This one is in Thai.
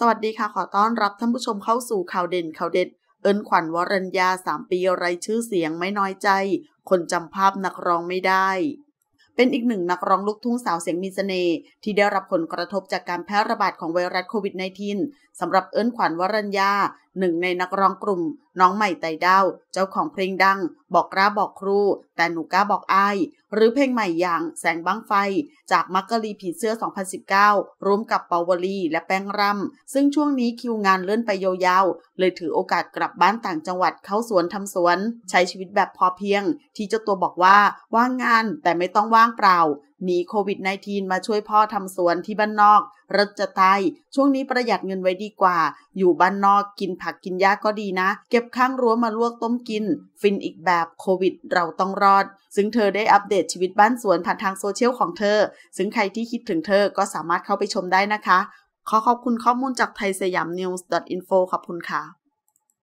สวัสดีค่ะ ขอต้อนรับท่านผู้ชมเข้าสู่ข่าวเด่น ข่าวเด็ด เอิญขวัญวรัญญาสามปีไรชื่อเสียงไม่น้อยใจ คนจำภาพนักร้องไม่ได้ เป็นอีกหนึ่งนักร้องลูกทุ่งสาวเสียงมีเสน่ห์ที่ได้รับผลกระทบจากการแพร่ระบาดของไวรัสโควิด -19 สำหรับเอิญขวัญวรัญญาหนึ่งในนักร้องกลุ่มน้องใหม่ไต่ดาวเจ้าของเพลงดัง บอกกล้าบอกครู แต่หนูกล้าบอกอาย หรือเพลงใหม่อย่างแสงบังไฟจากมักกะลีผีเสื้อ 2019 ร่วมกับเปาวลีและแป้งรำซึ่งช่วงนี้คิวงานเลื่อนไปยาวๆ เลยถือโอกาสกลับบ้านต่างจังหวัดเข้าสวนทำสวน ใช้ชีวิตแบบพอเพียงที่เจ้าตัวบอกว่าว่างงานแต่ไม่ต้องว่างเปล่าหนีโควิด -19 มาช่วยพ่อทำสวนที่บ้านนอกรถจะตายช่วงนี้ประหยัดเงินไว้ดีกว่า อยู่บ้านนอกกินผักกินหญ้าก็ดีนะ เก็บข้างรั้วมาลวกต้มกิน ฟินอีกแบบโควิด เราต้องรอด ซึ่งเธอได้อัปเดตชีวิตบ้านสวนผ่านทางโซเชียลของเธอ ซึ่งใครที่คิดถึงเธอก็สามารถเข้าไปชมได้นะคะ ขอขอบคุณข้อมูลจากไทยสยามนิวส์ .info ขอบคุณค่ะ